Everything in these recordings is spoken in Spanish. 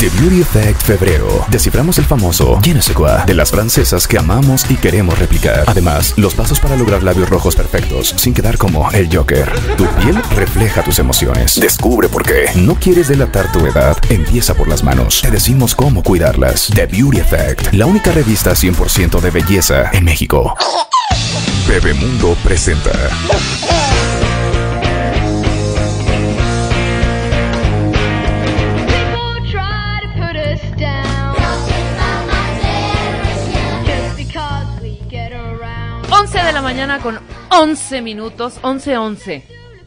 The Beauty Effect Febrero. Desciframos el famoso Je ne sais de las francesas que amamos y queremos replicar. Además, los pasos para lograr labios rojos perfectos sin quedar como el Joker. Tu piel refleja tus emociones. Descubre por qué. No quieres delatar tu edad. Empieza por las manos. Te decimos cómo cuidarlas. The Beauty Effect, la única revista 100% de belleza en México. Bebemundo presenta. mañana con 11 minutos, 11, 11.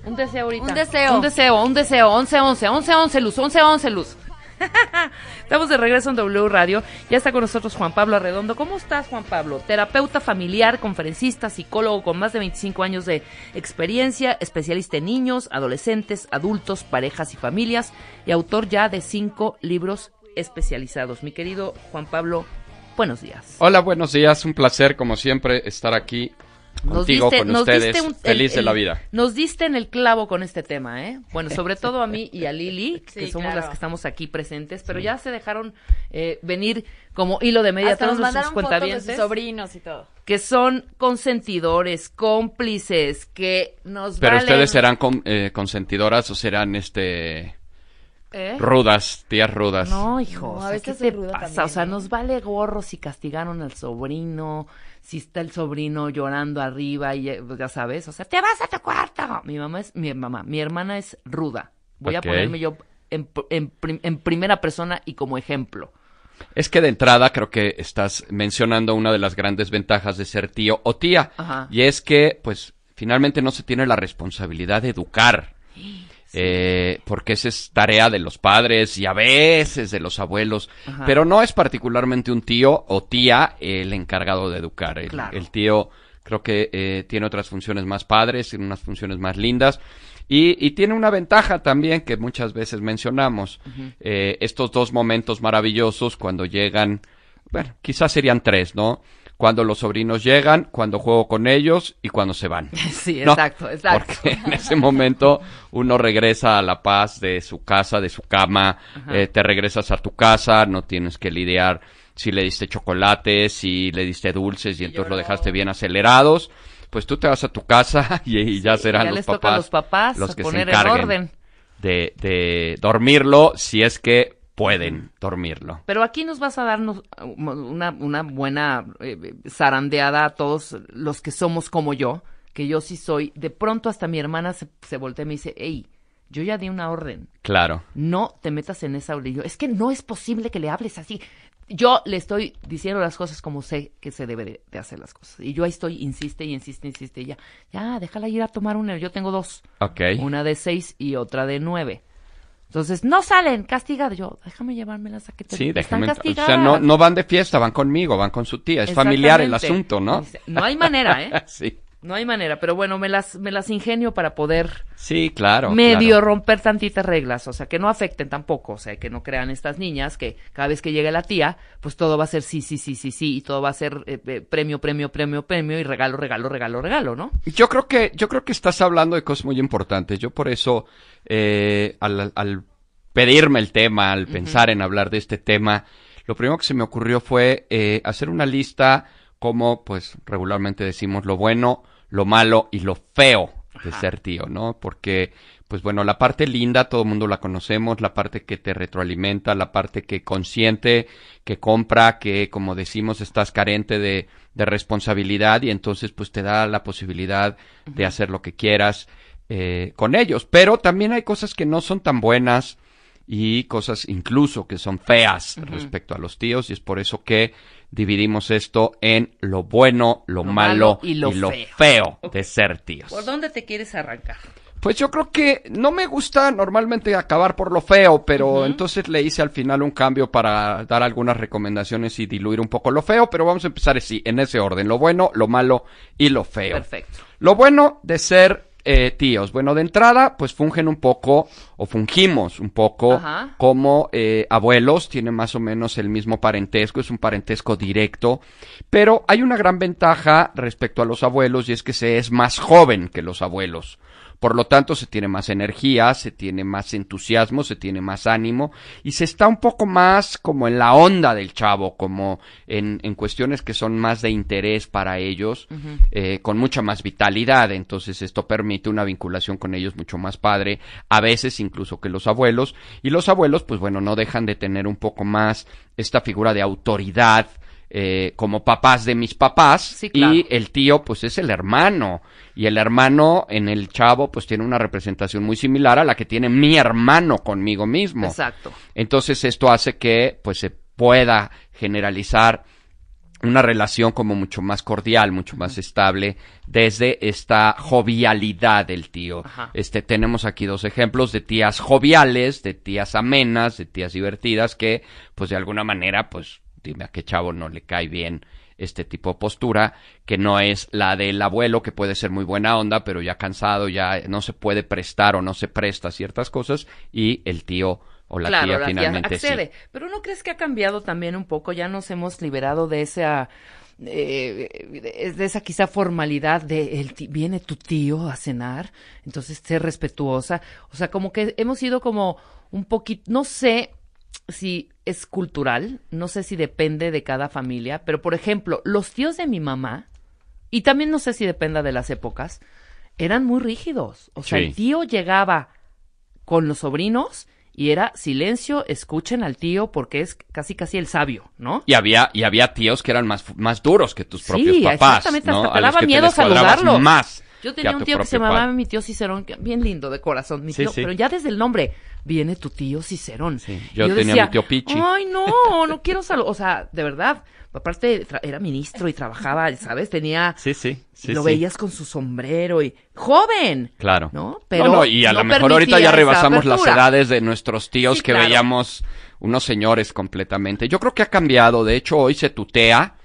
Un deseo ahorita. Un deseo. Un deseo, un deseo, 11, 11, 11, 11 luz, 11, 11 luz. Estamos de regreso en W Radio. Ya está con nosotros Juan Pablo Arredondo. ¿Cómo estás, Juan Pablo? Terapeuta familiar, conferencista, psicólogo con más de 25 años de experiencia, especialista en niños, adolescentes, adultos, parejas y familias y autor ya de cinco libros especializados. Mi querido Juan Pablo, buenos días. Hola, buenos días. Un placer, como siempre, estar aquí Contigo, nos diste, con nos ustedes, feliz de la vida. Nos diste en el clavo con este tema, ¿eh? Bueno, sobre todo a mí y a Lili, que somos las que estamos aquí presentes, pero ya se dejaron eh, venir como hilo de media todos nuestros cuentavientes. sobrinos y todo. Que son consentidores, cómplices, que nos Pero ustedes serán eh, consentidoras o serán este ¿Eh? Rudas, tías rudas. No, hijo, a veces ¿qué te o sea, nos ¿eh? vale gorro si castigaron al sobrino, si está el sobrino llorando arriba y eh, ya sabes, o sea, te vas a tu cuarto. Mi mamá es mi mamá, mi hermana es ruda. Voy a ponerme yo en, primera persona y como ejemplo. Es que de entrada creo que estás mencionando una de las grandes ventajas de ser tío o tía. Y es que, pues, finalmente no se tiene la responsabilidad de educar. Eh, porque esa es tarea de los padres y a veces de los abuelos, pero no es particularmente un tío o tía el encargado de educar. El, tío creo que eh, tiene otras funciones más padres, tiene unas funciones más lindas. Y, tiene una ventaja también que muchas veces mencionamos, eh, estos dos momentos maravillosos cuando llegan, bueno, quizás serían tres, ¿no? cuando los sobrinos llegan, cuando juego con ellos y cuando se van. Sí, exacto, exacto. Porque en ese momento uno regresa a la paz de su casa, de su cama, eh, te regresas a tu casa, no tienes que lidiar si le diste chocolates, si le diste dulces y, entonces lo dejaste bien acelerados, pues tú te vas a tu casa y, ya serán ya los, les papás toca a los, papás que se encarguen orden. De, de dormirlo si es que pueden dormirlo. Pero aquí nos vas a darnos uh, una, buena eh, zarandeada a todos los que somos como yo, que yo sí soy. De pronto hasta mi hermana se, voltea y me dice, hey, yo ya di una orden. Claro. No te metas en esa orilla. Es que no es posible que le hables así. Yo le estoy diciendo las cosas como sé que se debe de, hacer las cosas. Y yo ahí estoy, insiste y insiste, insiste. Y ya, ya, déjala ir a tomar una. Yo tengo dos. Ok. Una de seis y otra de nueve. Entonces, no salen castigados. Yo, déjame llevármelas a que te Sí, déjame. O sea, no, no van de fiesta, van conmigo, van con su tía. Es familiar el asunto, ¿no? No hay manera, ¿eh? sí. No hay manera, pero bueno, me las, me las ingenio para poder. Sí, claro. Medio romper tantitas reglas, o sea, que no afecten tampoco, o sea, que no crean estas niñas que cada vez que llegue la tía, pues todo va a ser sí, sí, sí, sí, sí, y todo va a ser eh, eh, premio, premio, premio, premio, y regalo, regalo, regalo, regalo, ¿no? Yo creo que, yo creo que estás hablando de cosas muy importantes. Yo por eso, eh, al, pedirme el tema, al pensar en hablar de este tema, lo primero que se me ocurrió fue hacer una lista como pues regularmente decimos lo bueno, lo malo y lo feo de ser tío, ¿no? Porque, pues bueno, la parte linda todo el mundo la conocemos, la parte que te retroalimenta, la parte que consiente, que compra, que como decimos estás carente de, responsabilidad y entonces pues te da la posibilidad de hacer lo que quieras eh, con ellos. Pero también hay cosas que no son tan buenas y cosas incluso que son feas respecto a los tíos y es por eso que dividimos esto en lo bueno, lo, malo, y lo, feo. de ser tíos. ¿Por dónde te quieres arrancar? Pues yo creo que no me gusta normalmente acabar por lo feo, pero entonces le hice al final un cambio para dar algunas recomendaciones y diluir un poco lo feo, pero vamos a empezar así, en ese orden, lo bueno, lo malo y lo feo. Perfecto. Lo bueno de ser eh, tíos. Bueno, de entrada, pues fungen un poco, o fungimos un poco, como eh, abuelos, tienen más o menos el mismo parentesco, es un parentesco directo, pero hay una gran ventaja respecto a los abuelos y es que se es más joven que los abuelos. Por lo tanto, se tiene más energía, se tiene más entusiasmo, se tiene más ánimo y se está un poco más como en la onda del chavo, como en, cuestiones que son más de interés para ellos, eh, con mucha más vitalidad. Entonces, esto permite una vinculación con ellos mucho más padre, a veces incluso que los abuelos. Y los abuelos, pues bueno, no dejan de tener un poco más esta figura de autoridad eh, como papás de mis papás. Y el tío, pues es el hermano. Y el hermano en el chavo, pues tiene una representación muy similar a la que tiene mi hermano conmigo mismo. Exacto. Entonces esto hace que, pues, se pueda generalizar una relación como mucho más cordial, mucho más estable, desde esta jovialidad del tío. Este, tenemos aquí dos ejemplos de tías joviales, de tías amenas, de tías divertidas, que, pues de alguna manera, pues dime a qué chavo no le cae bien este tipo de postura, que no es la del abuelo, que puede ser muy buena onda, pero ya cansado, ya no se puede prestar o no se presta ciertas cosas, y el tío o la claro, la tía accede. Pero ¿no crees que ha cambiado también un poco? Ya nos hemos liberado de esa... Eh, de esa quizá formalidad de viene tu tío a cenar, entonces ser respetuosa, o sea, como que hemos ido como un poquito, no sé, si es cultural, no sé si depende de cada familia, pero por ejemplo, los tíos de mi mamá, y también no sé si dependa de las épocas, eran muy rígidos. O sea, el tío llegaba con los sobrinos y era silencio, escuchen al tío porque es casi casi el sabio, ¿no? Y había y había tíos que eran más más duros que tus propios papás, exactamente, hasta te daba miedo saludarlo más. Yo tenía un tío que se llamaba mi tío Cicerón, bien lindo de corazón, mi tío, pero ya desde el nombre, viene tu tío Cicerón. yo, tenía mi tío Pichi. Ay, no, no quiero saludar, o sea, de verdad, aparte era ministro y trabajaba, ¿sabes? Tenía... Sí, sí, sí. Lo veías con su sombrero y... ¡Joven! Claro. ¿No? Pero... No, y a lo mejor ahorita ya rebasamos las edades de nuestros tíos que veíamos unos señores completamente. Yo creo que ha cambiado, de hecho hoy se tutea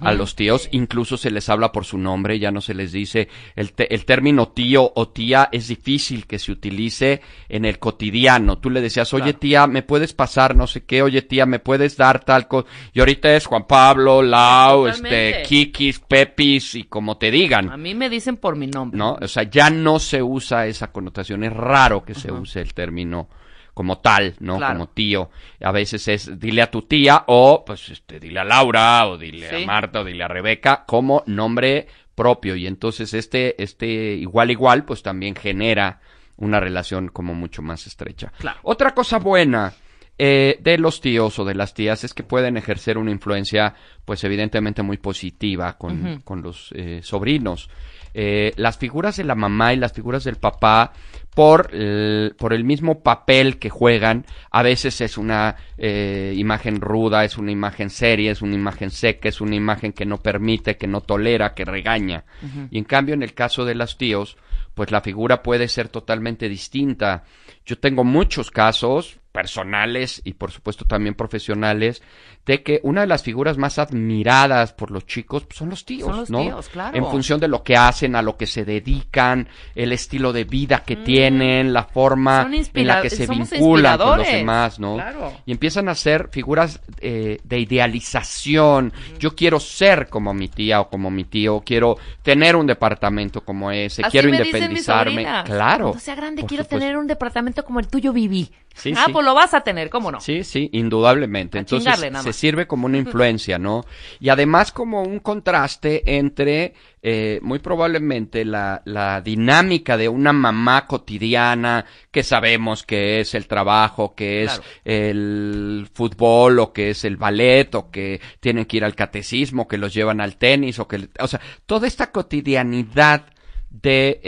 a los tíos, incluso se les habla por su nombre, ya no se les dice. El, el término tío o tía es difícil que se utilice en el cotidiano. Tú le decías, oye tía, me puedes pasar no sé qué, oye tía, me puedes dar tal cosa. Y ahorita es Juan Pablo, Lau, este, Kikis, Pepis y como te digan. A mí me dicen por mi nombre. No, o sea, ya no se usa esa connotación, es raro que se use el término como tal, ¿no? Como tío. A veces es dile a tu tía o pues este, dile a Laura o dile a Marta o dile a Rebeca como nombre propio y entonces este este igual igual pues también genera una relación como mucho más estrecha. Otra cosa buena eh, de los tíos o de las tías es que pueden ejercer una influencia, pues evidentemente muy positiva con, con los eh, sobrinos. Eh, las figuras de la mamá y las figuras del papá por el, por el mismo papel que juegan. A veces es una eh, imagen ruda, es una imagen seria, es una imagen seca, es una imagen que no permite, que no tolera, que regaña. Y en cambio, en el caso de las tíos, pues la figura puede ser totalmente distinta. Yo tengo muchos casos personales y por supuesto también profesionales de que una de las figuras más admiradas por los chicos pues, son los tíos, ¿no? En función de lo que hacen, a lo que se dedican, el estilo de vida que mm. tienen, la forma en la que se vinculan con los demás, ¿no? Y empiezan a ser figuras eh, de idealización. Yo quiero ser como mi tía o como mi tío, quiero tener un departamento como ese, quiero independizarme. claro. grande quiero tener un departamento como el tuyo viví. ah, pues lo vas a tener, ¿cómo no? Sí, sí, indudablemente. Entonces se sirve como una influencia, ¿no? Y además como un contraste entre, eh, muy probablemente, la, dinámica de una mamá cotidiana que sabemos que es el trabajo, que es el fútbol o que es el ballet o que tienen que ir al catecismo, que los llevan al tenis o que, o sea, toda esta cotidianidad de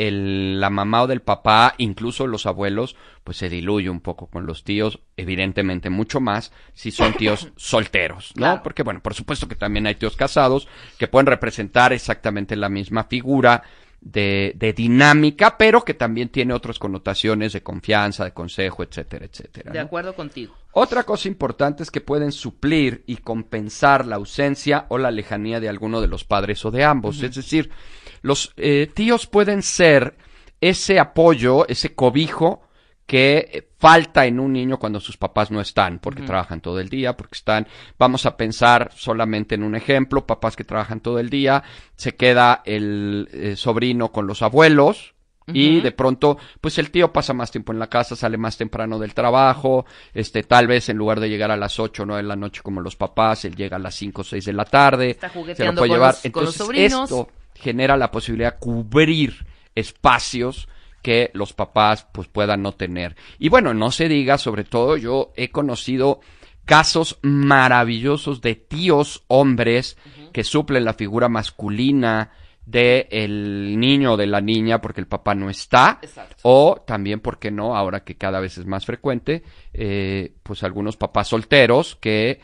la mamá o del papá, incluso los abuelos, pues se diluye un poco con los tíos, evidentemente mucho más si son tíos solteros, ¿no? Porque bueno, por supuesto que también hay tíos casados que pueden representar exactamente la misma figura, de, de, dinámica, pero que también tiene otras connotaciones de confianza, de consejo, etcétera, etcétera. De acuerdo contigo. Otra cosa importante es que pueden suplir y compensar la ausencia o la lejanía de alguno de los padres o de ambos. Es decir, los eh, tíos pueden ser ese apoyo, ese cobijo que falta en un niño cuando sus papás no están, porque trabajan todo el día, porque están, vamos a pensar solamente en un ejemplo, papás que trabajan todo el día, se queda el eh, sobrino con los abuelos, y de pronto, pues el tío pasa más tiempo en la casa, sale más temprano del trabajo, este, tal vez en lugar de llegar a las 8 o 9 de la noche como los papás, él llega a las 5 o 6 de la tarde, se lo puede llevar. Entonces, esto genera la posibilidad de cubrir espacios que los papás pues puedan no tener. Y bueno, no se diga, sobre todo yo he conocido casos maravillosos de tíos hombres que suplen la figura masculina de el niño o de la niña porque el papá no está o también porque no ahora que cada vez es más frecuente eh, pues algunos papás solteros que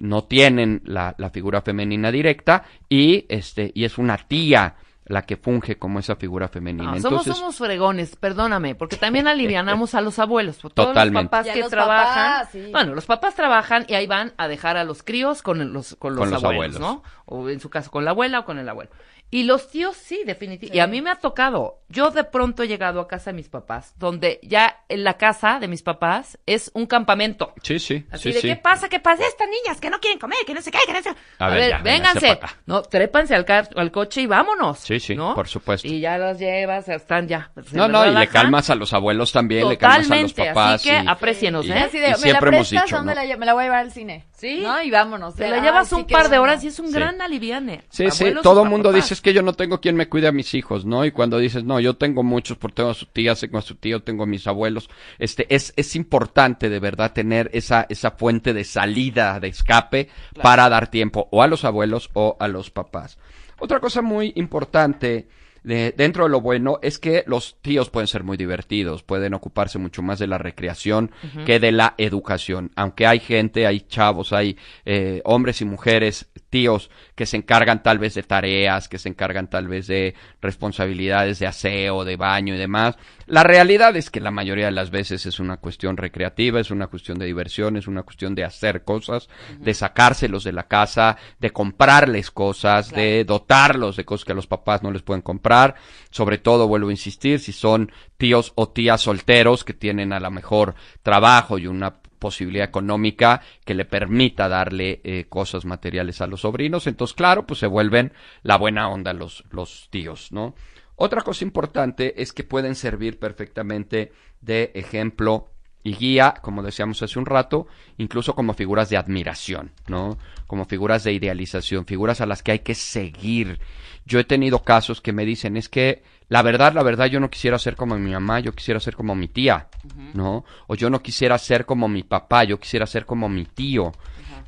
no tienen la, figura femenina directa y este y es una tía la que funge como esa figura femenina. somos, somos fregones, perdóname, porque también alivianamos a los abuelos, todos los papás que trabajan. Bueno, los papás trabajan y ahí van a dejar a los críos con los, con abuelos, los abuelos, ¿no? O en su caso con la abuela o con el abuelo. Y los tíos sí, definitivamente. Y a mí me ha tocado. Yo de pronto he llegado a casa de mis papás, donde ya en la casa de mis papás es un campamento. Sí, sí. Así de, ¿qué pasa? ¿Qué pasa? Estas niñas que no quieren comer, que no se caen, que no se... A, ver, vénganse. No, trépanse al, al coche y vámonos. Sí, sí, por supuesto. Y ya los llevas, están ya. No, no, y le calmas a los abuelos también, le calmas a los papás. Así que aprecienos, y, ¿eh? así de, me siempre la hemos dicho, me la voy a llevar al cine. Sí. ¿No? Y vámonos. Te la llevas un par de horas y es un gran aliviane. Sí, sí, todo el mundo dice es que yo no tengo quien me cuide a mis hijos, ¿no? Y cuando dices, no, yo tengo muchos, porque tengo a su tía, tengo a su tío, tengo a mis abuelos, este, es, es importante de verdad tener esa, esa fuente de salida, de escape, para dar tiempo o a los abuelos o a los papás. Otra cosa muy importante, dentro de lo bueno es que los tíos pueden ser muy divertidos, pueden ocuparse mucho más de la recreación que de la educación. Aunque hay gente, hay chavos, hay eh, hombres y mujeres tíos que se encargan tal vez de tareas, que se encargan tal vez de responsabilidades de aseo, de baño y demás. La realidad es que la mayoría de las veces es una cuestión recreativa, es una cuestión de diversión, es una cuestión de hacer cosas, de sacárselos de la casa, de comprarles cosas, de dotarlos de cosas que los papás no les pueden comprar. Sobre todo, vuelvo a insistir, si son tíos o tías solteros que tienen a lo mejor trabajo y una posibilidad económica que le permita darle eh, cosas materiales a los sobrinos. Entonces, claro, pues se vuelven la buena onda los, los tíos, ¿no? Otra cosa importante es que pueden servir perfectamente de ejemplo y guía, como decíamos hace un rato, incluso como figuras de admiración, ¿no? Como figuras de idealización, figuras a las que hay que seguir. Yo he tenido casos que me dicen, es que la verdad, la verdad, yo no quisiera ser como mi mamá, yo quisiera ser como mi tía, ¿no? O yo no quisiera ser como mi papá, yo quisiera ser como mi tío.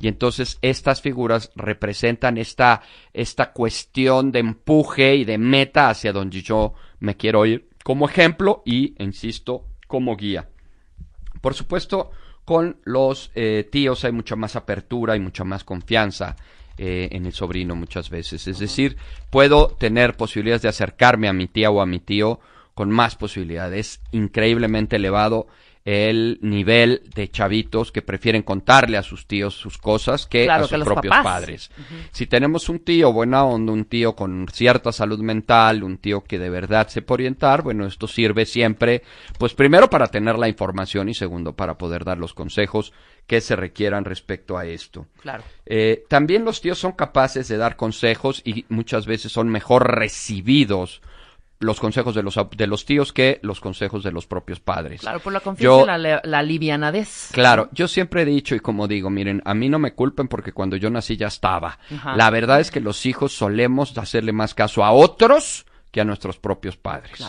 Y entonces estas figuras representan esta, esta cuestión de empuje y de meta hacia donde yo me quiero ir como ejemplo y, insisto, como guía. Por supuesto, con los eh, tíos hay mucha más apertura y mucha más confianza. Eh, en el sobrino muchas veces. Es decir, puedo tener posibilidades de acercarme a mi tía o a mi tío con más posibilidades. Increíblemente elevado el nivel de chavitos que prefieren contarle a sus tíos sus cosas que a sus propios padres. Si tenemos un tío buena onda, un tío con cierta salud mental, un tío que de verdad sepa orientar, bueno, esto sirve siempre, pues primero para tener la información y segundo para poder dar los consejos que se requieran respecto a esto. Claro. Eh, también los tíos son capaces de dar consejos y muchas veces son mejor recibidos los consejos de los, de los tíos que los consejos de los propios padres. Claro, por la confianza y la, la, Claro, yo siempre he dicho y como digo, miren, a mí no me culpen porque cuando yo nací ya estaba. La verdad es que los hijos solemos hacerle más caso a otros que a nuestros propios padres.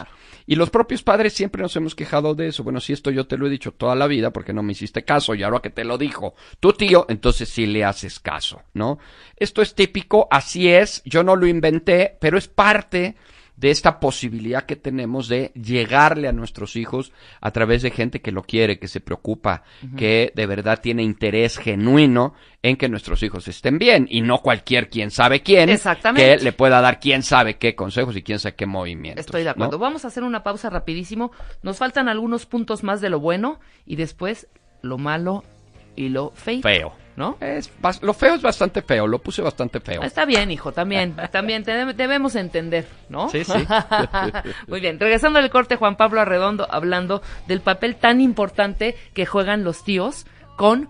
Y los propios padres siempre nos hemos quejado de eso. Bueno, si esto yo te lo he dicho toda la vida porque no me hiciste caso y ahora que te lo dijo tu tío, entonces sí le haces caso, ¿no? Esto es típico, así es, yo no lo inventé, pero es parte de esta posibilidad que tenemos de llegarle a nuestros hijos a través de gente que lo quiere, que se preocupa, que de verdad tiene interés genuino en que nuestros hijos estén bien y no cualquier quien sabe quién que le pueda dar quién sabe qué consejos y quién sabe qué movimientos. Estoy de acuerdo. Vamos a hacer una pausa rapidísimo. Nos faltan algunos puntos más de lo bueno y después lo malo y lo Feo. ¿no? Es, lo feo es bastante feo, lo puse bastante feo. Está bien, hijo, también, también debemos entender, ¿no? Sí, sí. Muy bien, regresando al corte, Juan Pablo Arredondo hablando del papel tan importante que juegan los tíos con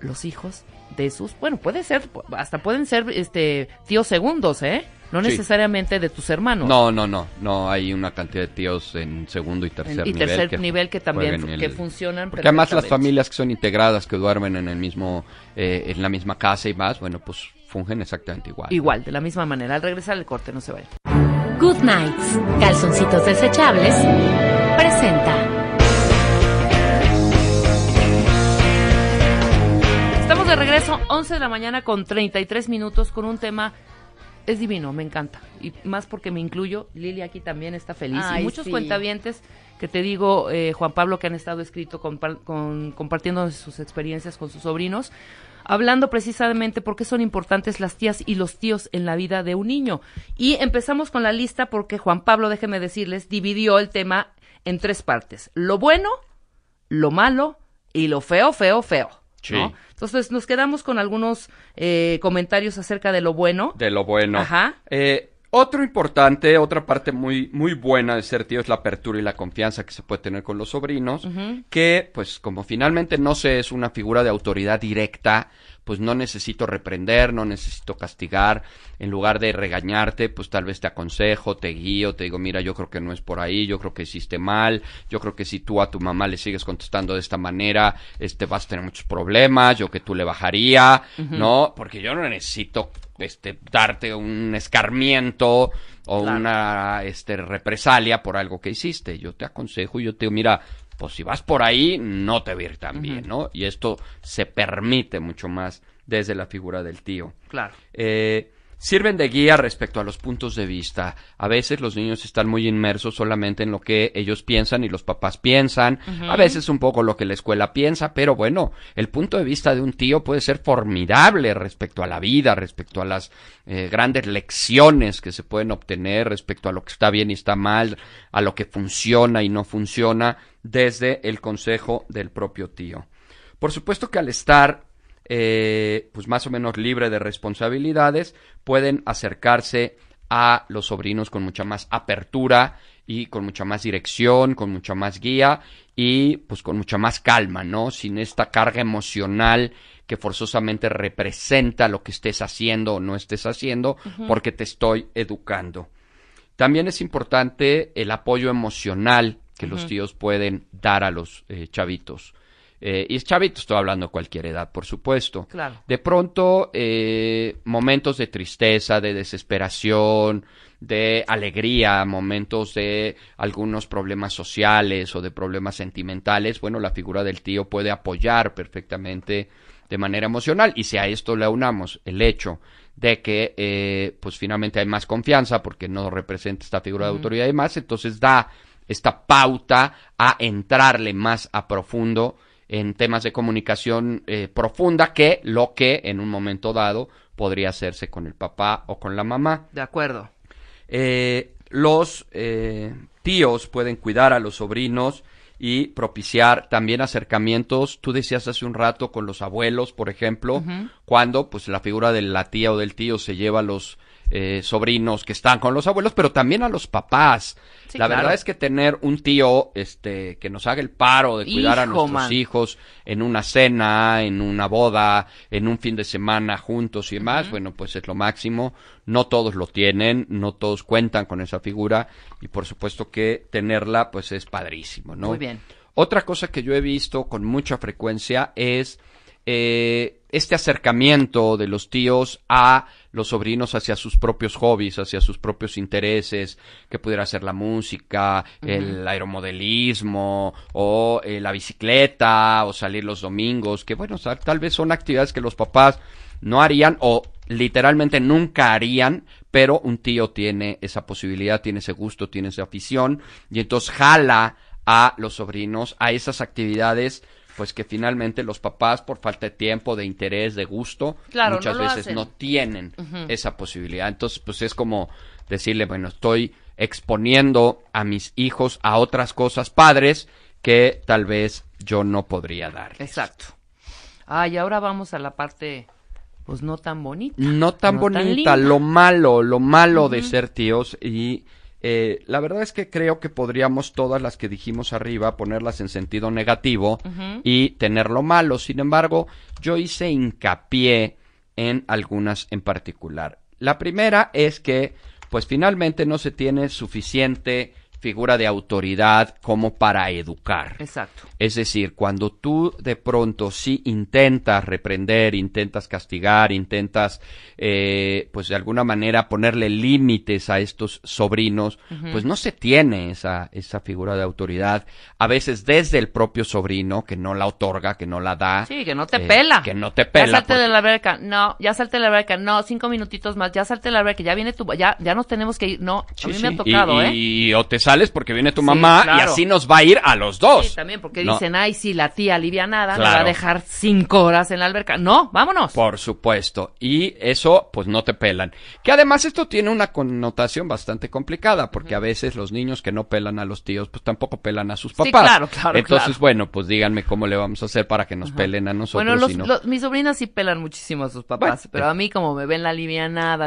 los hijos de sus, bueno, puede ser, hasta pueden ser este tíos segundos, ¿eh? No necesariamente de tus hermanos. No, no, no, no. Hay una cantidad de tíos en segundo y tercer nivel. Y tercer nivel que también que funcionan. Porque además las familias que son integradas, que duermen en el mismo, eh, en la misma casa y más, bueno, pues fungen exactamente igual. Igual, de la misma manera. Al regresar el corte, no se vaya. Good Nights, calzoncitos desechables, presenta. Estamos de regreso, 11 de la mañana con 33 minutos, con un tema es divino, me encanta. Y más porque me incluyo, Lili aquí también está feliz. y muchos cuentavientes que te digo, eh, Juan Pablo, que han estado escrito con, compartiendo sus experiencias con sus sobrinos, hablando precisamente por qué son importantes las tías y los tíos en la vida de un niño. Y empezamos con la lista porque Juan Pablo, déjenme decirles, dividió el tema en tres partes. Lo bueno, lo malo y lo feo, feo, feo. Sí. Entonces nos quedamos con algunos eh, comentarios acerca de lo bueno. De lo bueno. Ajá. Eh, otro importante, otra parte muy, muy buena de ser tío es la apertura y la confianza que se puede tener con los sobrinos, que pues como finalmente no se es una figura de autoridad directa, pues no necesito reprender, no necesito castigar, en lugar de regañarte, pues tal vez te aconsejo, te guío, te digo, mira, yo creo que no es por ahí, yo creo que hiciste mal, yo creo que si tú a tu mamá le sigues contestando de esta manera, este vas a tener muchos problemas, yo que tú le bajaría, ¿no? Porque yo no necesito este, darte un escarmiento o una este, represalia por algo que hiciste. Yo te aconsejo, yo te digo, mira, pues si vas por ahí, no te va tan bien, ¿no? Y esto se permite mucho más desde la figura del tío. Claro. Eh, sirven de guía respecto a los puntos de vista. A veces los niños están muy inmersos solamente en lo que ellos piensan y los papás piensan, a veces un poco lo que la escuela piensa, pero bueno, el punto de vista de un tío puede ser formidable respecto a la vida, respecto a las eh, grandes lecciones que se pueden obtener, respecto a lo que está bien y está mal, a lo que funciona y no funciona, desde el consejo del propio tío. Por supuesto que al estar eh, pues más o menos libre de responsabilidades, pueden acercarse a los sobrinos con mucha más apertura y con mucha más dirección, con mucha más guía y pues con mucha más calma, ¿no? Sin esta carga emocional que forzosamente representa lo que estés haciendo o no estés haciendo porque te estoy educando. También es importante el apoyo emocional que los tíos pueden dar a los eh, chavitos. Eh, y es chavito, estoy hablando de cualquier edad, por supuesto. Claro. De pronto, eh, momentos de tristeza, de desesperación, de alegría, momentos de algunos problemas sociales o de problemas sentimentales, bueno, la figura del tío puede apoyar perfectamente de manera emocional. Y si a esto le unamos el hecho de que, eh, pues finalmente hay más confianza porque no representa esta figura de autoridad y más, entonces da esta pauta a entrarle más a profundo en temas de comunicación eh, profunda que lo que en un momento dado podría hacerse con el papá o con la mamá. De acuerdo. Eh, los eh, tíos pueden cuidar a los sobrinos y propiciar también acercamientos. Tú decías hace un rato con los abuelos, por ejemplo, cuando pues la figura de la tía o del tío se lleva a los eh, sobrinos que están con los abuelos, pero también a los papás. la verdad es que tener un tío este, que nos haga el paro de cuidar a nuestros hijos en una cena, en una boda, en un fin de semana juntos y demás, bueno, pues es lo máximo. No todos lo tienen, no todos cuentan con esa figura y por supuesto que tenerla pues es padrísimo, ¿no? Muy bien. Otra cosa que yo he visto con mucha frecuencia es eh, este acercamiento de los tíos a los sobrinos hacia sus propios hobbies, hacia sus propios intereses, que pudiera ser la música, el aeromodelismo o eh, la bicicleta o salir los domingos, que bueno, tal vez son actividades que los papás no harían o literalmente nunca harían, pero un tío tiene esa posibilidad, tiene ese gusto, tiene esa afición y entonces jala a los sobrinos a esas actividades pues que finalmente los papás por falta de tiempo, de interés, de gusto, muchas veces no tienen esa posibilidad. Entonces, pues es como decirle, bueno, estoy exponiendo a mis hijos a otras cosas padres que tal vez yo no podría dar. Exacto. Ah, y ahora vamos a la parte pues no tan bonita. No tan bonita, lo malo, lo malo de ser tíos y eh, la verdad es que creo que podríamos todas las que dijimos arriba ponerlas en sentido negativo y tenerlo malo. Sin embargo, yo hice hincapié en algunas en particular. La primera es que, pues finalmente no se tiene suficiente figura de autoridad como para educar. Exacto. Es decir, cuando tú de pronto sí intentas reprender, intentas castigar, intentas, eh, pues de alguna manera ponerle límites a estos sobrinos, pues no se tiene esa, esa figura de autoridad. A veces desde el propio sobrino, que no la otorga, que no la da. Sí, que no te eh, pela. Que no te pela. Ya salte de la verca, no, ya salte de la verca, no, cinco minutitos más, ya salte de la verca, ya viene tu, ya, ya nos tenemos que ir, no, a mí me ha tocado, y, ¿eh? Y, o porque viene tu mamá y así nos va a ir a los dos. Sí, también porque dicen, ay, si la tía alivia nada, nos va a dejar cinco horas en la alberca. No, vámonos. Por supuesto. Y eso, pues no te pelan. Que además esto tiene una connotación bastante complicada porque a veces los niños que no pelan a los tíos, pues tampoco pelan a sus papás. Sí, claro, claro. Entonces, bueno, pues díganme cómo le vamos a hacer para que nos pelen a nosotros. Bueno, mis sobrinas sí pelan muchísimo a sus papás, pero a mí como me ven la le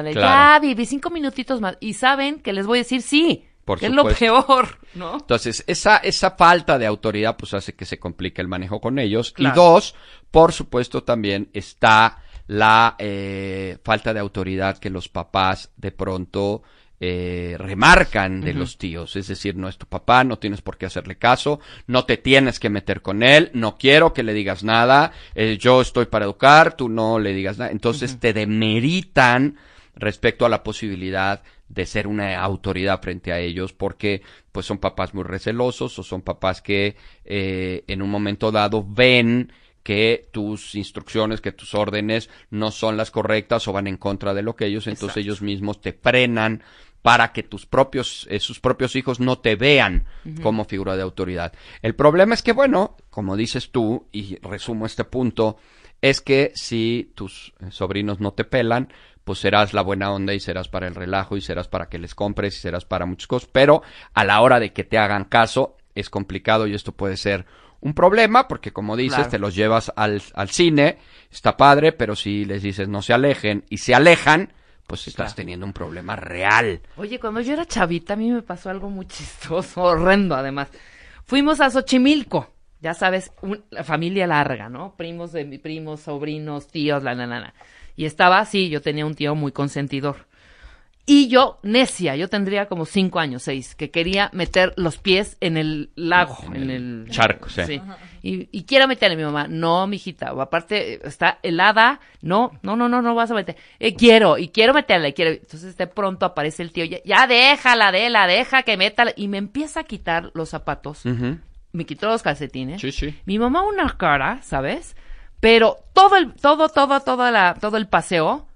digo, ah, viví cinco minutitos más y saben que les voy a decir sí es lo peor, ¿no? Entonces, esa, esa falta de autoridad pues hace que se complique el manejo con ellos. Y dos, por supuesto, también está la eh, falta de autoridad que los papás de pronto eh, remarcan de los tíos. Es decir, no es tu papá, no tienes por qué hacerle caso, no te tienes que meter con él, no quiero que le digas nada, eh, yo estoy para educar, tú no le digas nada. Entonces te demeritan respecto a la posibilidad de ser una autoridad frente a ellos porque pues son papás muy recelosos o son papás que eh, en un momento dado ven que tus instrucciones, que tus órdenes no son las correctas o van en contra de lo que ellos, entonces ellos mismos te frenan para que tus propios, eh, sus propios hijos no te vean como figura de autoridad. El problema es que, bueno, como dices tú, y resumo este punto, es que si tus eh, sobrinos no te pelan, pues serás la buena onda y serás para el relajo y serás para que les compres y serás para muchas cosas, pero a la hora de que te hagan caso es complicado y esto puede ser un problema porque como dices te los llevas al, cine, está padre, pero si les dices no se alejen y se alejan, pues estás teniendo un problema real. Oye, cuando yo era chavita a mí me pasó algo muy chistoso, horrendo además. Fuimos a Xochimilco ya sabes, familia larga, ¿no? Primos de mi primos, sobrinos, tíos, la, nanana y estaba así, yo tenía un tío muy consentidor. Y yo, necia, yo tendría como cinco años, seis, que quería meter los pies en el lago, en, el, charco, sí. Y, y, quiero meterle a mi mamá, no, mijita, aparte está helada, no, no, no, no, no vas a meter, eh, quiero, y quiero meterle quiero. Entonces de pronto aparece el tío, ya, ya déjala, la deja que meta, y me empieza a quitar los zapatos, me quitó los calcetines. Mi mamá una cara, ¿sabes? Pero todo el, todo, todo, toda la, todo el paseo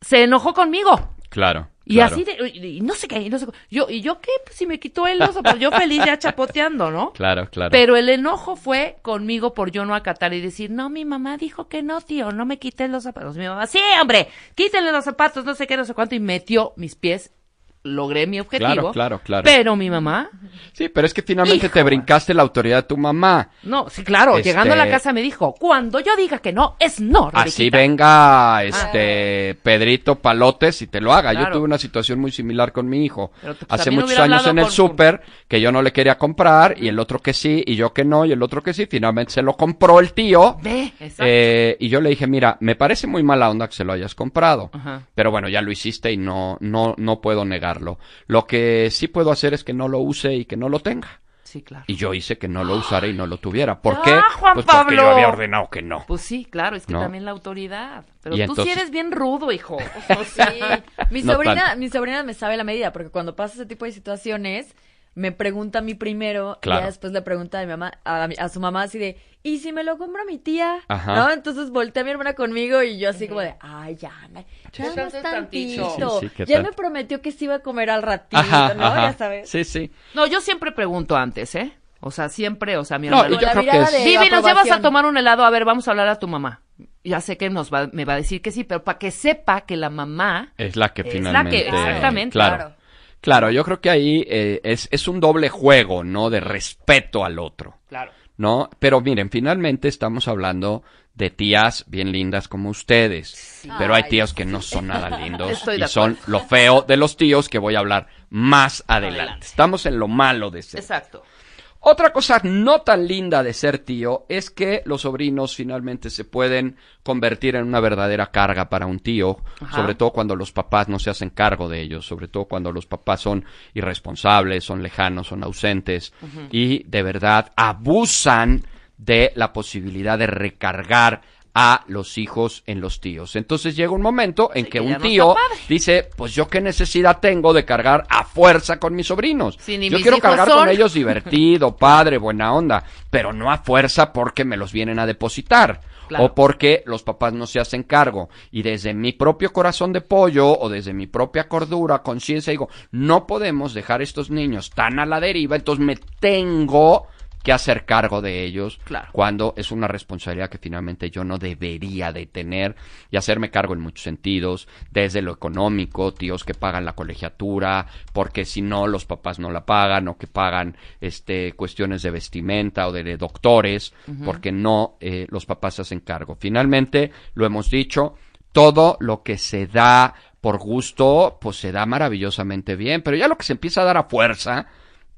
se enojó conmigo. Claro. Y así, de, y, no sé qué, y no sé yo ¿Y yo qué? Pues si me quitó el oso, pues yo feliz ya chapoteando, ¿no? Claro, claro. Pero el enojo fue conmigo por yo no acatar y decir, no, mi mamá dijo que no, tío, no me quité los zapatos. Mi mamá, sí, hombre, quítenle los zapatos, no sé qué, no sé cuánto, y metió mis pies logré mi objetivo. Claro, claro, claro. Pero mi mamá. Sí, pero es que finalmente te brincaste la autoridad de tu mamá. No, sí, claro. Este llegando a la casa me dijo, cuando yo diga que no, es no. Así venga, ah. este, Pedrito Palotes y te lo haga. Yo tuve una situación muy similar con mi hijo. Hace muchos años en el súper que yo no le quería comprar y el otro que sí y yo que no y el otro que sí. Finalmente se lo compró el tío. Ve, eh, y yo le dije, mira, me parece muy mala onda que se lo hayas comprado. Pero bueno, ya lo hiciste y no, no, no puedo negar lo que sí puedo hacer es que no lo use y que no lo tenga. Sí, claro. Y yo hice que no lo usara y no lo tuviera. ¿Por ah, qué? Pues porque yo había ordenado que no. Pues sí, claro, es que también la autoridad. Pero tú sí eres bien rudo, hijo. Mi sobrina, mi sobrina me sabe la medida, porque cuando pasa ese tipo de situaciones, me pregunta a mí primero y después le pregunta a mi mamá, a, su mamá así de, ¿y si me lo compra mi tía? Ajá. ¿No? Entonces voltea a mi hermana conmigo y yo así como de, ay, ya, me, ya ya me prometió que se iba a comer al ratito, ¿no? Ya sabes. Sí, sí. No, yo siempre pregunto antes, ¿eh? O sea, siempre, o sea, mi hermana. No, yo creo que nos llevas a tomar un helado, a ver, vamos a hablar a tu mamá ya sé que nos va, me va a decir que sí, pero para que sepa que la mamá es la que es finalmente, la que, exactamente, claro. Claro, yo creo que ahí eh, es, un doble juego, ¿no? De respeto al otro. Claro. ¿No? Pero miren, finalmente estamos hablando de tías bien lindas como ustedes. Pero hay tíos que no son nada lindos y son lo feo de los tíos que voy a hablar más adelante. adelante. Estamos en lo malo de ser. Exacto. Otra cosa no tan linda de ser tío es que los sobrinos finalmente se pueden convertir en una verdadera carga para un tío, sobre todo cuando los papás no se hacen cargo de ellos, sobre todo cuando los papás son irresponsables, son lejanos, son ausentes y de verdad abusan de la posibilidad de recargar a los hijos en los tíos. Entonces llega un momento en que, un tío dice, pues yo qué necesidad tengo de cargar a fuerza con mis sobrinos. yo quiero cargar con ellos divertido, padre, buena onda, pero no a fuerza porque me los vienen a depositar. o porque los papás no se hacen cargo. Y desde mi propio corazón de pollo o desde mi propia cordura, conciencia, digo, no podemos dejar estos niños tan a la deriva, entonces me tengo que hacer cargo de ellos cuando es una responsabilidad que finalmente yo no debería de tener y hacerme cargo en muchos sentidos, desde lo económico, tíos que pagan la colegiatura, porque si no los papás no la pagan o que pagan este cuestiones de vestimenta o de, doctores, porque no eh, los papás se hacen cargo. Finalmente, lo hemos dicho, todo lo que se da por gusto, pues se da maravillosamente bien, pero ya lo que se empieza a dar a fuerza,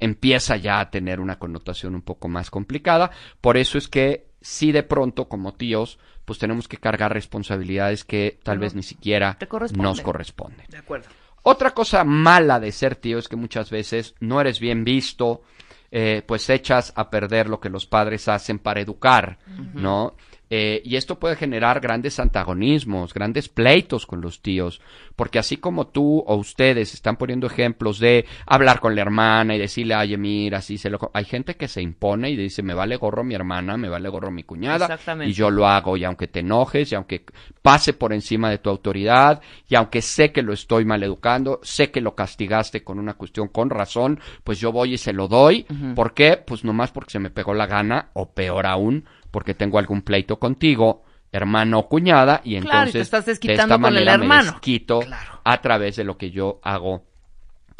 empieza ya a tener una connotación un poco más complicada. Por eso es que si de pronto como tíos pues tenemos que cargar responsabilidades que tal vez ni siquiera nos corresponden. De acuerdo. Otra cosa mala de ser tío es que muchas veces no eres bien visto, eh, pues echas a perder lo que los padres hacen para educar, ¿no? Eh, y esto puede generar grandes antagonismos, grandes pleitos con los tíos, porque así como tú o ustedes están poniendo ejemplos de hablar con la hermana y decirle, ay mira, así se lo... Hay gente que se impone y dice, me vale gorro mi hermana, me vale gorro mi cuñada, y yo lo hago, y aunque te enojes, y aunque pase por encima de tu autoridad, y aunque sé que lo estoy educando, sé que lo castigaste con una cuestión con razón, pues yo voy y se lo doy. porque ¿Por qué? Pues nomás porque se me pegó la gana, o peor aún, porque tengo algún pleito contigo, hermano o cuñada, y entonces estás de esta manera hermano. me desquito a través de lo que yo hago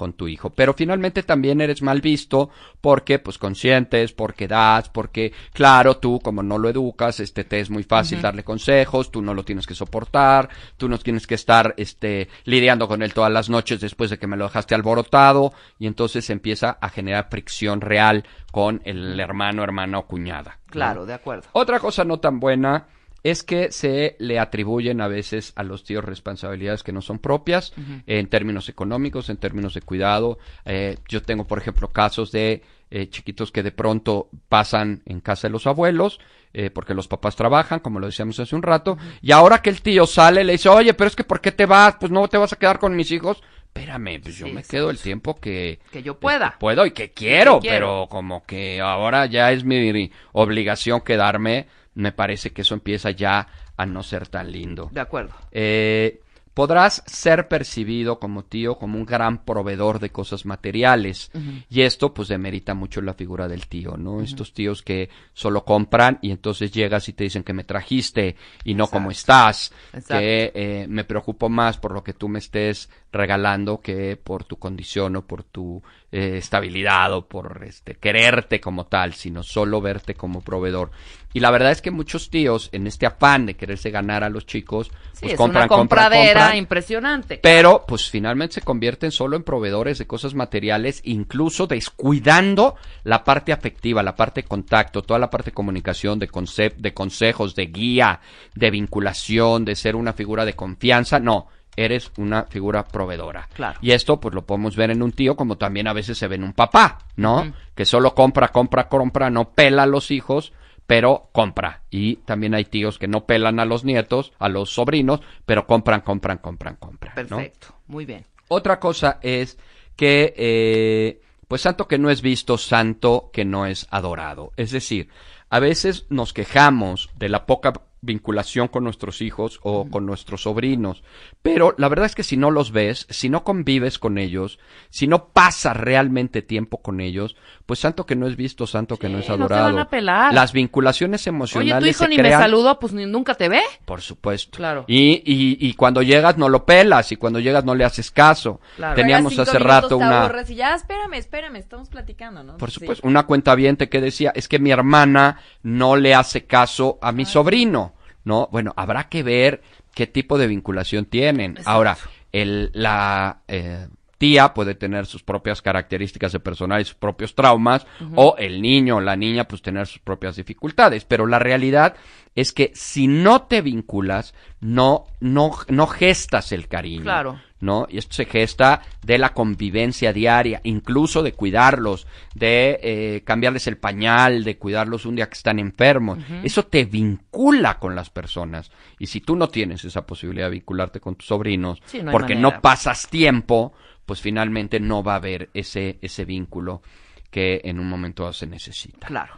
con tu hijo. Pero finalmente también eres mal visto porque pues consientes, porque das, porque claro, tú como no lo educas, este te es muy fácil darle consejos, tú no lo tienes que soportar, tú no tienes que estar este lidiando con él todas las noches después de que me lo dejaste alborotado y entonces empieza a generar fricción real con el hermano, hermana o cuñada. Claro, de acuerdo. Otra cosa no tan buena es que se le atribuyen a veces a los tíos responsabilidades que no son propias en términos económicos, en términos de cuidado. Eh, yo tengo, por ejemplo, casos de eh, chiquitos que de pronto pasan en casa de los abuelos eh, porque los papás trabajan, como lo decíamos hace un rato, y ahora que el tío sale le dice, oye, pero es que ¿por qué te vas? Pues no te vas a quedar con mis hijos espérame, pues yo me quedo el tiempo que... Que yo pueda. Este, puedo y que quiero, pero como que ahora ya es mi obligación quedarme me parece que eso empieza ya a no ser tan lindo. De acuerdo. Eh, podrás ser percibido como tío, como un gran proveedor de cosas materiales. Y esto pues demerita mucho la figura del tío, ¿no? Estos tíos que solo compran y entonces llegas y te dicen que me trajiste y no cómo como estás, Exacto. que eh, me preocupo más por lo que tú me estés regalando que por tu condición o por tu eh, estabilidad o por este, quererte como tal, sino solo verte como proveedor. Y la verdad es que muchos tíos, en este afán de quererse ganar a los chicos, pues compran, una compradera impresionante. Pero, pues finalmente se convierten solo en proveedores de cosas materiales, incluso descuidando la parte afectiva, la parte de contacto, toda la parte de comunicación, de, concept, de consejos, de guía, de vinculación, de ser una figura de confianza. No, eres una figura proveedora. Claro. Y esto pues lo podemos ver en un tío como también a veces se ve en un papá, ¿no? Que solo compra, compra, compra, no pela a los hijos, pero compra. Y también hay tíos que no pelan a los nietos, a los sobrinos, pero compran, compran, compran, compran. Perfecto, muy bien. Otra cosa es que, eh, pues santo que no es visto, santo que no es adorado. Es decir, a veces nos quejamos de la poca vinculación con nuestros hijos o con nuestros sobrinos. Pero la verdad es que si no los ves, si no convives con ellos, si no pasas realmente tiempo con ellos, pues santo que no es visto, santo que no es adorado. No van a pelar. Las vinculaciones emocionales. Oye, tu hijo ni me saludó, pues nunca te ve. Por supuesto. Claro. Y, y, y, cuando llegas no lo pelas y cuando llegas no le haces caso. Claro. Teníamos hace rato una. Y ya, espérame, espérame, estamos platicando, ¿no? Por supuesto, una cuenta que decía, es que mi hermana no le hace caso a mi sobrino. ¿no? Bueno, habrá que ver qué tipo de vinculación tienen. Ahora, el, la eh, tía puede tener sus propias características de personal y sus propios traumas, o el niño o la niña pues tener sus propias dificultades, pero la realidad es que si no te vinculas, no, no, no gestas el cariño. Claro ¿no? Y esto se gesta de la convivencia diaria, incluso de cuidarlos, de eh, cambiarles el pañal, de cuidarlos un día que están enfermos. Eso te vincula con las personas. Y si tú no tienes esa posibilidad de vincularte con tus sobrinos, porque no pasas tiempo, pues finalmente no va a haber ese, ese vínculo que en un momento se necesita. Claro.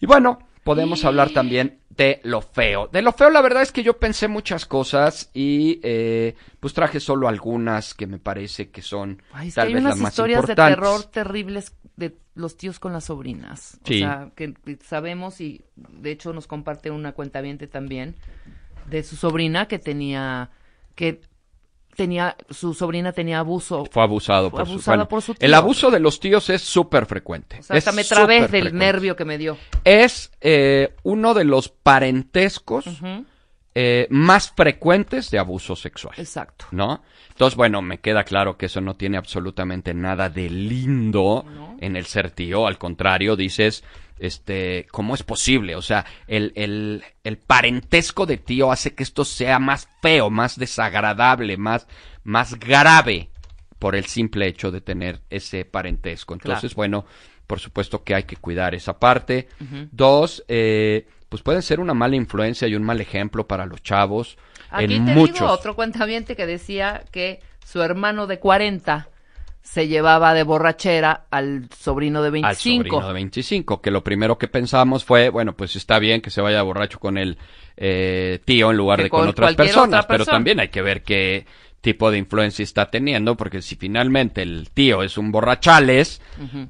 Y bueno, podemos hablar también de lo feo. De lo feo la verdad es que yo pensé muchas cosas y eh, pues traje solo algunas que me parece que son Ay, es tal que hay unas historias de terror terribles de los tíos con las sobrinas. O sea, que sabemos y de hecho nos comparte una cuenta también de su sobrina que tenía que tenía, su sobrina tenía abuso. Fue abusado por, su, tío. El abuso de los tíos es súper frecuente. O sea, del nervio que me dio. Es eh, uno de los parentescos eh, más frecuentes de abuso sexual. Exacto. ¿No? Entonces, bueno, me queda claro que eso no tiene absolutamente nada de lindo en el ser tío. Al contrario, dices, este, ¿cómo es posible? O sea, el, el, el parentesco de tío hace que esto sea más feo, más desagradable, más, más grave por el simple hecho de tener ese parentesco. Entonces, bueno, por supuesto que hay que cuidar esa parte. Dos, eh, pues pueden ser una mala influencia y un mal ejemplo para los chavos. Aquí en te otro cuentamiento que decía que su hermano de 40 se llevaba de borrachera al sobrino de 25. Al sobrino de 25, que lo primero que pensamos fue, bueno, pues está bien que se vaya borracho con el eh, tío en lugar de con, otras personas, pero también hay que ver qué tipo de influencia está teniendo, porque si finalmente el tío es un borrachales,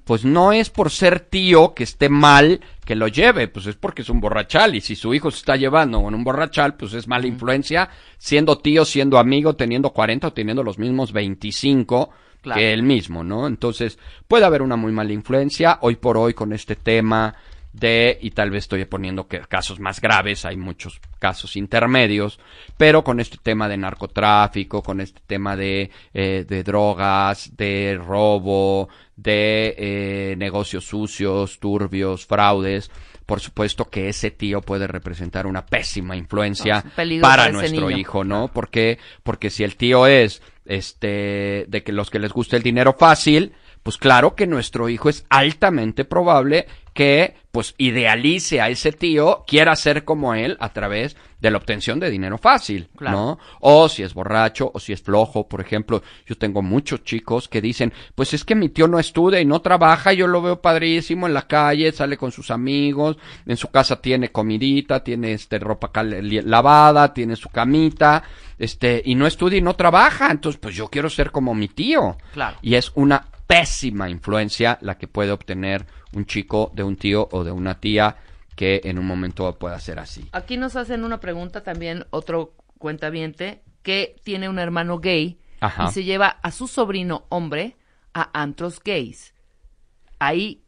pues no es por ser tío que esté mal que lo lleve, pues es porque es un borrachal, y si su hijo se está llevando con un borrachal, pues es mala influencia, siendo tío, siendo amigo, teniendo 40 o teniendo los mismos 25, que él mismo, ¿no? Entonces, puede haber una muy mala influencia hoy por hoy con este tema de, y tal vez estoy poniendo que casos más graves, hay muchos casos intermedios, pero con este tema de narcotráfico, con este tema de, eh, drogas, de robo, de eh, negocios sucios, turbios, fraudes, por supuesto que ese tío puede representar una pésima influencia para, nuestro hijo, ¿no? Porque, porque si el tío es este, de que los que les gusta el dinero fácil, pues claro que nuestro hijo es altamente probable que pues idealice a ese tío, quiera ser como él a través de la obtención de dinero fácil, ¿no? O si es borracho o si es flojo, por ejemplo, yo tengo muchos chicos que dicen, pues es que mi tío no estudia y no trabaja, yo lo veo padrísimo en la calle, sale con sus amigos, en su casa tiene comidita, tiene este ropa lavada, tiene su camita, este, y no estudia y no trabaja, entonces pues yo quiero ser como mi tío. Y es una pésima influencia la que puede obtener un chico de un tío o de una tía que en un momento pueda ser así. Aquí nos hacen una pregunta también otro cuentaviente que tiene un hermano gay y se lleva a su sobrino hombre a antros gays. Ahí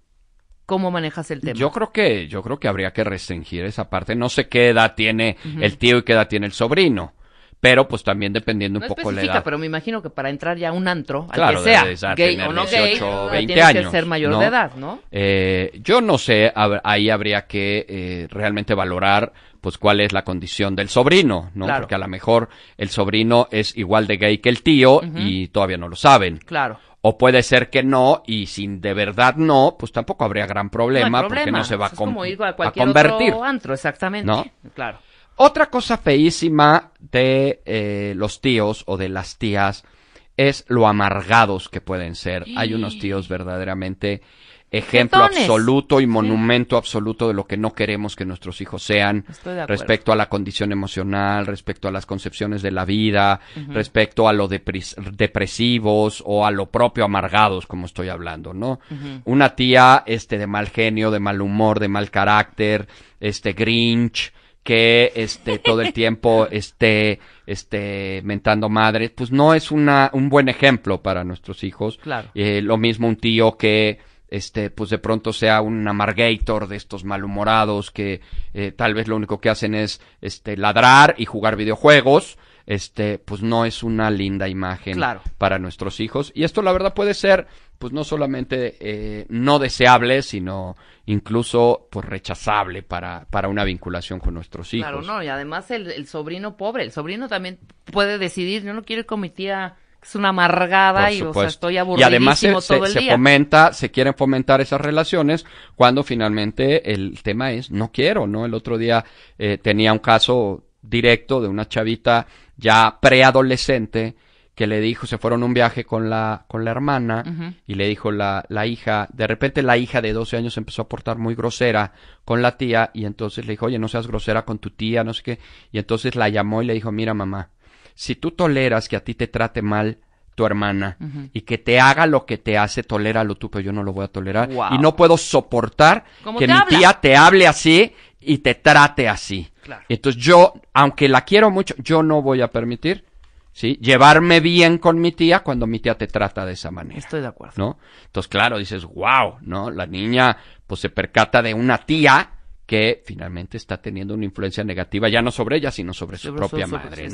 ¿Cómo manejas el tema? Yo creo que, yo creo que habría que restringir esa parte. No sé qué edad tiene el tío y qué edad tiene el sobrino pero pues también dependiendo un poco la edad. pero me imagino que para entrar ya a un antro, al que sea, gay o no gay, que ser mayor de edad, ¿no? Eh, yo no sé, ahí habría que eh, realmente valorar pues cuál es la condición del sobrino, ¿no? Porque a lo mejor el sobrino es igual de gay que el tío y todavía no lo saben. Claro. O puede ser que no, y sin de verdad no, pues tampoco habría gran problema, porque no se va a, como a, a, Otro antro, exactamente. ¿No? Claro. Otra cosa feísima de eh, los tíos o de las tías es lo amargados que pueden ser. Hay unos tíos verdaderamente ejemplo absoluto y monumento absoluto de lo que no queremos que nuestros hijos sean respecto a la condición emocional, respecto a las concepciones de la vida, respecto a lo depresivos o a lo propio amargados, como estoy hablando, ¿no? Una tía este de mal genio, de mal humor, de mal carácter, este grinch, que este todo el tiempo esté este mentando madres, pues no es una un buen ejemplo para nuestros hijos. Claro. Eh, lo mismo un tío que este, pues de pronto sea un amargator de estos malhumorados que eh, tal vez lo único que hacen es este, ladrar y jugar videojuegos este, pues no es una linda imagen para nuestros hijos. Y esto la verdad puede ser, pues no solamente eh, no deseable, sino incluso pues rechazable para, para una vinculación con nuestros hijos. Claro, no, y además el, sobrino pobre, el sobrino también puede decidir, yo no quiero ir con mi tía es una amargada y o sea, estoy aburridísimo y además se, se, fomenta, se quieren fomentar esas relaciones cuando finalmente el tema es no quiero, ¿no? El otro día eh, tenía un caso directo de una chavita ya preadolescente que le dijo, se fueron a un viaje con la, con la hermana y le dijo la, la, hija, de repente la hija de 12 años empezó a portar muy grosera con la tía y entonces le dijo, oye, no seas grosera con tu tía, no sé qué, y entonces la llamó y le dijo, mira mamá, si tú toleras que a ti te trate mal tu hermana y que te haga lo que te hace, toléralo tú, pero yo no lo voy a tolerar y no puedo soportar que mi tía te hable así y te trate así. Entonces yo, aunque la quiero mucho, yo no voy a permitir ¿sí? Llevarme bien con mi tía cuando mi tía te trata de esa manera. Estoy de acuerdo. ¿No? Entonces, claro, dices, wow, ¿no? La niña, pues se percata de una tía que finalmente está teniendo una influencia negativa, ya no sobre ella, sino sobre, su propia madre,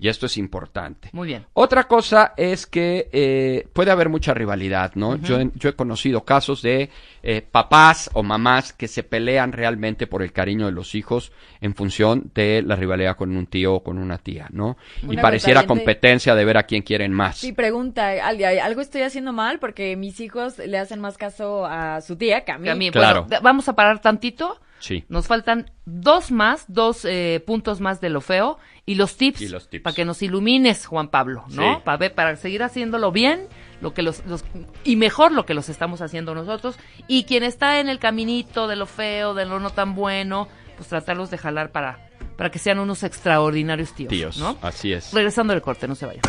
Y esto es importante. Muy bien. Otra cosa es que eh, puede haber mucha rivalidad, ¿no? yo he conocido casos de eh, papás o mamás que se pelean realmente por el cariño de los hijos en función de la rivalidad con un tío o con una tía, ¿no? y pareciera competencia de ver a quién quieren más. Sí, pregunta, algo estoy haciendo mal porque mis hijos le hacen más caso a su tía que a mí. Claro. vamos a parar tantito. Sí. Nos faltan dos más, dos eh, puntos más de lo feo y los tips. Para que nos ilumines, Juan Pablo, ¿no? Para, para seguir haciéndolo bien lo que los, los, y mejor lo que los estamos haciendo nosotros y quien está en el caminito de lo feo, de lo no tan bueno, pues tratarlos de jalar para para que sean unos extraordinarios tíos. Tíos, ¿no? así es. Regresando al corte, no se vayan.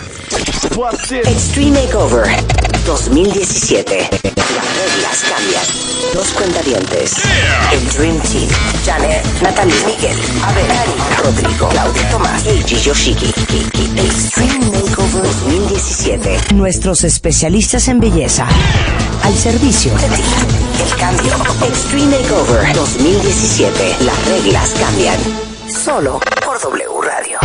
Extreme Makeover 2017. Las reglas cambian. Dos cuentadientes. Yeah. El Dream Team. Janet, Natalie, Miguel, Ari, Rodrigo, Claudio, Tomás y Yoshiki. Extreme Makeover 2017. Nuestros especialistas en belleza. Al servicio de ti. El cambio. Extreme Makeover 2017. Las reglas cambian solo por W Radio.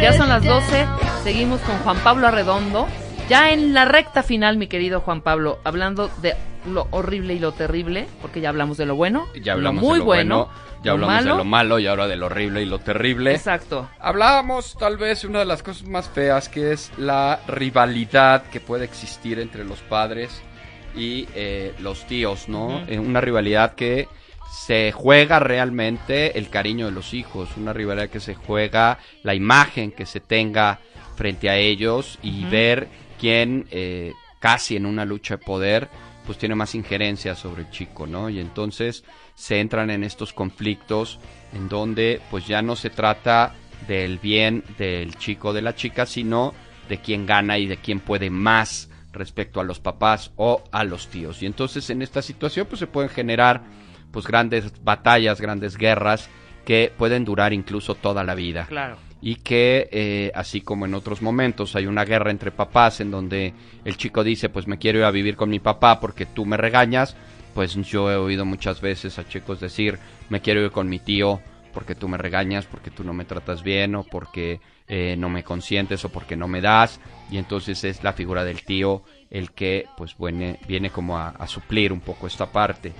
Ya son las 12, seguimos con Juan Pablo Arredondo. Ya en la recta final, mi querido Juan Pablo, hablando de lo horrible y lo terrible, porque ya hablamos de lo bueno, ya hablamos muy de lo bueno, ya hablamos de lo malo y ahora de lo horrible y lo terrible. Exacto. Hablábamos tal vez una de las cosas más feas que es la rivalidad que puede existir entre los padres y eh, los tíos, ¿no? Eh, una rivalidad que se juega realmente el cariño de los hijos, una rivalidad que se juega la imagen que se tenga frente a ellos y ver quién eh, casi en una lucha de poder pues tiene más injerencia sobre el chico, ¿no? Y entonces se entran en estos conflictos en donde pues ya no se trata del bien del chico de la chica, sino de quién gana y de quién puede más respecto a los papás o a los tíos. Y entonces en esta situación pues se pueden generar pues grandes batallas, grandes guerras que pueden durar incluso toda la vida. Claro. Y que eh, así como en otros momentos hay una guerra entre papás en donde el chico dice pues me quiero ir a vivir con mi papá porque tú me regañas, pues yo he oído muchas veces a chicos decir me quiero ir con mi tío porque tú me regañas, porque tú no me tratas bien o porque eh, no me consientes o porque no me das. Y entonces es la figura del tío el que pues viene, viene como a, suplir un poco esta parte.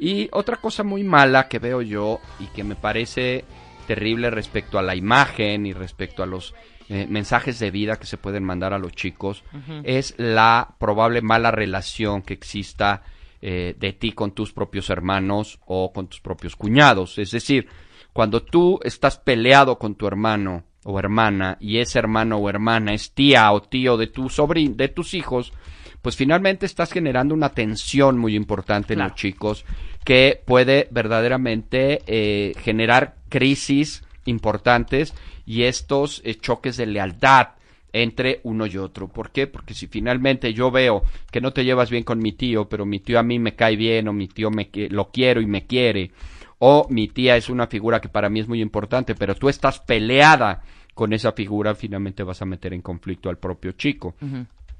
Y otra cosa muy mala que veo yo y que me parece terrible respecto a la imagen y respecto a los eh, mensajes de vida que se pueden mandar a los chicos es la probable mala relación que exista eh, de ti con tus propios hermanos o con tus propios cuñados. Es decir, cuando tú estás peleado con tu hermano o hermana y es hermano o hermana, es tía o tío de tu sobrino, de tus hijos, pues finalmente estás generando una tensión muy importante en los chicos que puede verdaderamente eh, generar crisis importantes y estos eh, choques de lealtad entre uno y otro. ¿Por qué? Porque si finalmente yo veo que no te llevas bien con mi tío, pero mi tío a mí me cae bien o mi tío me, lo quiero y me quiere, o mi tía es una figura que para mí es muy importante, pero tú estás peleada con esa figura finalmente vas a meter en conflicto al propio chico.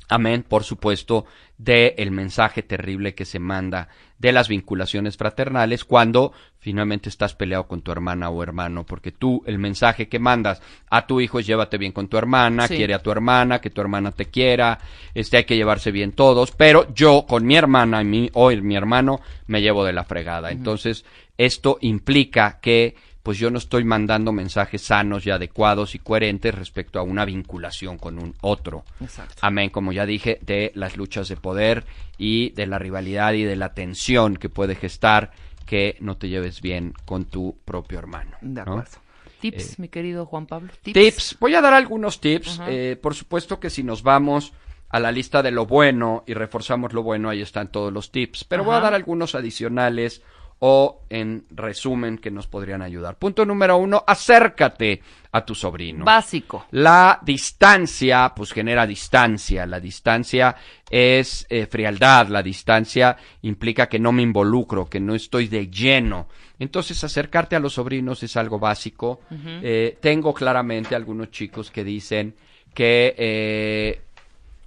Amén, por supuesto, del el mensaje terrible que se manda de las vinculaciones fraternales cuando finalmente estás peleado con tu hermana o hermano, porque tú el mensaje que mandas a tu hijo es llévate bien con tu hermana, quiere a tu hermana, que tu hermana te quiera, este hay que llevarse bien todos, pero yo con mi hermana y mi, hoy mi hermano me llevo de la fregada. Entonces, esto implica que pues yo no estoy mandando mensajes sanos y adecuados y coherentes respecto a una vinculación con un otro. Exacto. Amén, como ya dije, de las luchas de poder y de la rivalidad y de la tensión que puede gestar que no te lleves bien con tu propio hermano. De acuerdo. Tips, eh, mi querido Juan Pablo. Tips. Voy a dar algunos tips. Eh, por supuesto que si nos vamos a la lista de lo bueno y reforzamos lo bueno, ahí están todos los tips. Pero voy a dar algunos adicionales o en resumen que nos podrían ayudar. Punto número uno, acércate a tu sobrino. Básico. La distancia, pues genera distancia. La distancia es eh, frialdad. La distancia implica que no me involucro, que no estoy de lleno. Entonces, acercarte a los sobrinos es algo básico. Eh, tengo claramente algunos chicos que dicen que, eh,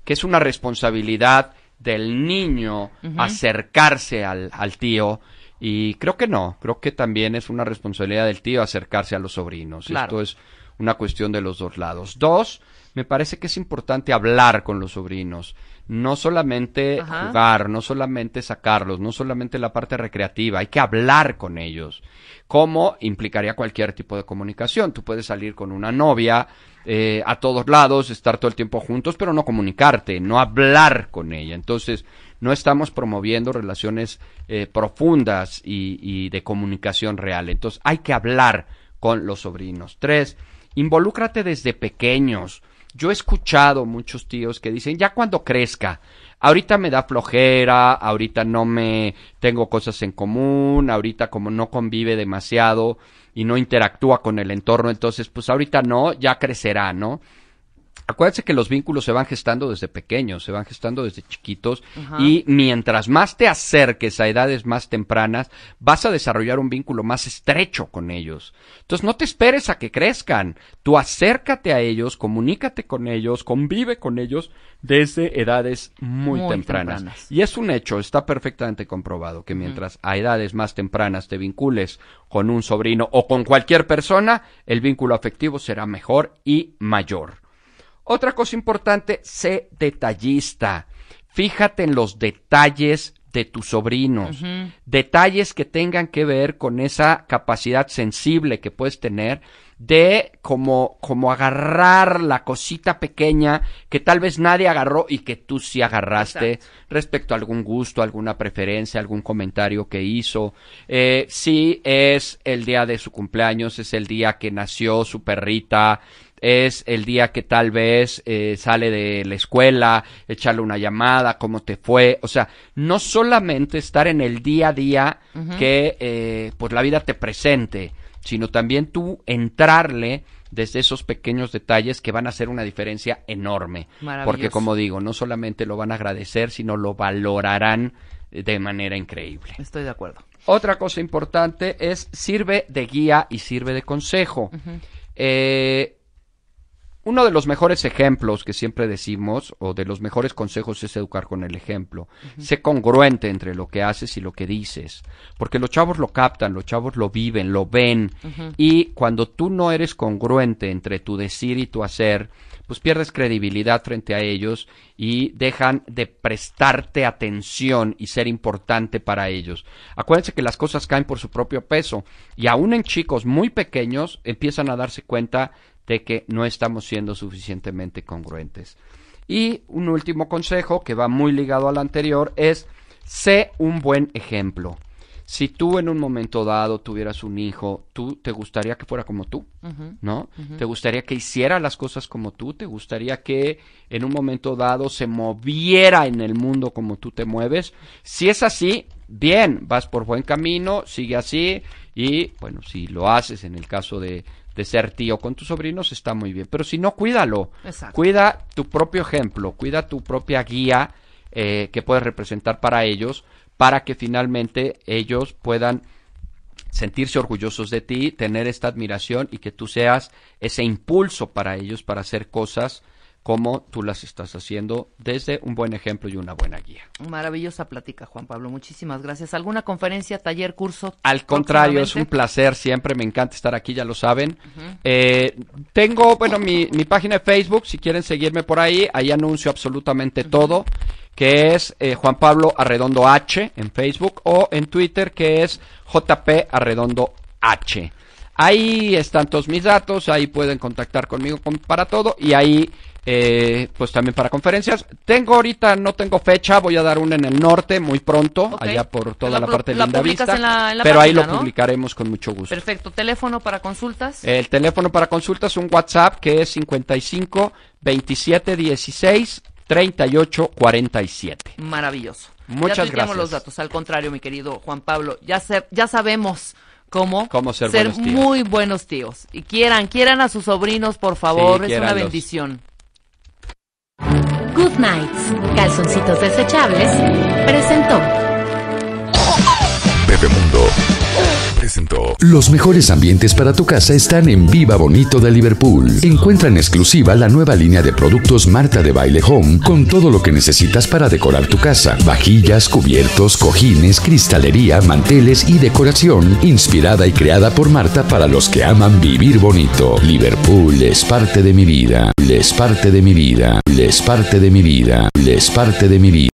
que es una responsabilidad del niño acercarse al, al tío y creo que no, creo que también es una responsabilidad del tío acercarse a los sobrinos. Esto es una cuestión de los dos lados. Dos, me parece que es importante hablar con los sobrinos, no solamente jugar, no solamente sacarlos, no solamente la parte recreativa, hay que hablar con ellos. ¿Cómo implicaría cualquier tipo de comunicación? Tú puedes salir con una novia eh, a todos lados, estar todo el tiempo juntos, pero no comunicarte, no hablar con ella. Entonces, no estamos promoviendo relaciones eh, profundas y, y de comunicación real. Entonces hay que hablar con los sobrinos. Tres, involúcrate desde pequeños. Yo he escuchado muchos tíos que dicen, ya cuando crezca, ahorita me da flojera, ahorita no me tengo cosas en común, ahorita como no convive demasiado y no interactúa con el entorno, entonces pues ahorita no, ya crecerá, ¿no? acuérdense que los vínculos se van gestando desde pequeños, se van gestando desde chiquitos y mientras más te acerques a edades más tempranas, vas a desarrollar un vínculo más estrecho con ellos. Entonces no te esperes a que crezcan, tú acércate a ellos, comunícate con ellos, convive con ellos desde edades muy, tempranas. Y es un hecho, está perfectamente comprobado que mientras a edades más tempranas te vincules con un sobrino o con cualquier persona, el vínculo afectivo será mejor y mayor. Otra cosa importante, sé detallista. Fíjate en los detalles de tus sobrinos, detalles que tengan que ver con esa capacidad sensible que puedes tener de como, como agarrar la cosita pequeña que tal vez nadie agarró y que tú sí agarraste respecto a algún gusto, alguna preferencia, algún comentario que hizo. si eh, sí es el día de su cumpleaños, es el día que nació su perrita, es el día que tal vez eh, sale de la escuela, echarle una llamada, cómo te fue, o sea, no solamente estar en el día a día que eh, pues la vida te presente, sino también tú entrarle desde esos pequeños detalles que van a hacer una diferencia enorme. Porque como digo, no solamente lo van a agradecer, sino lo valorarán eh, de manera increíble. Estoy de acuerdo. Otra cosa importante es sirve de guía y sirve de consejo. eh, uno de los mejores ejemplos que siempre decimos, o de los mejores consejos, es educar con el ejemplo. Sé congruente entre lo que haces y lo que dices, porque los chavos lo captan, los chavos lo viven, lo ven, y cuando tú no eres congruente entre tu decir y tu hacer, pues pierdes credibilidad frente a ellos y dejan de prestarte atención y ser importante para ellos. Acuérdense que las cosas caen por su propio peso y aún en chicos muy pequeños empiezan a darse cuenta de que no estamos siendo suficientemente congruentes. Y un último consejo que va muy ligado al anterior es sé un buen ejemplo. Si tú en un momento dado tuvieras un hijo, tú te gustaría que fuera como tú, ¿no? Te gustaría que hiciera las cosas como tú, te gustaría que en un momento dado se moviera en el mundo como tú te mueves. Si es así, bien, vas por buen camino, sigue así y bueno, si lo haces en el caso de de ser tío con tus sobrinos está muy bien. Pero si no, cuídalo. Cuida tu propio ejemplo, cuida tu propia guía eh, que puedes representar para ellos, para que finalmente ellos puedan sentirse orgullosos de ti, tener esta admiración y que tú seas ese impulso para ellos para hacer cosas como tú las estás haciendo desde un buen ejemplo y una buena guía. Maravillosa plática, Juan Pablo. Muchísimas gracias. ¿Alguna conferencia, taller, curso? Al contrario, es un placer. Siempre me encanta estar aquí, ya lo saben. Eh, tengo, bueno, mi, página de Facebook, si quieren seguirme por ahí, ahí anuncio absolutamente todo que es eh, Juan Pablo Arredondo H en Facebook o en Twitter que es JP Arredondo H. Ahí están todos mis datos, ahí pueden contactar conmigo para todo y ahí eh, pues también para conferencias. Tengo ahorita, no tengo fecha, voy a dar una en el norte muy pronto, allá por pues toda la, parte de la Linda Vista, pero ahí lo publicaremos con mucho gusto. Perfecto, teléfono para consultas. El teléfono para consultas, un WhatsApp que es 55 27 16 38 47. Maravilloso. Muchas ya gracias. los datos, al contrario, mi querido Juan Pablo, ya, se, ya sabemos cómo ser, muy buenos tíos. Y quieran, quieran a sus sobrinos, por favor, es una bendición. Nights, calzoncitos desechables, presentó. Bebemundo los mejores ambientes para tu casa están en Viva Bonito de Liverpool. Encuentra en exclusiva la nueva línea de productos Marta de Baile Home con todo lo que necesitas para decorar tu casa. Vajillas, cubiertos, cojines, cristalería, manteles y decoración inspirada y creada por Marta para los que aman vivir bonito. Liverpool es parte de mi vida. Es parte de mi vida. Es parte de mi vida. Es parte de mi vida.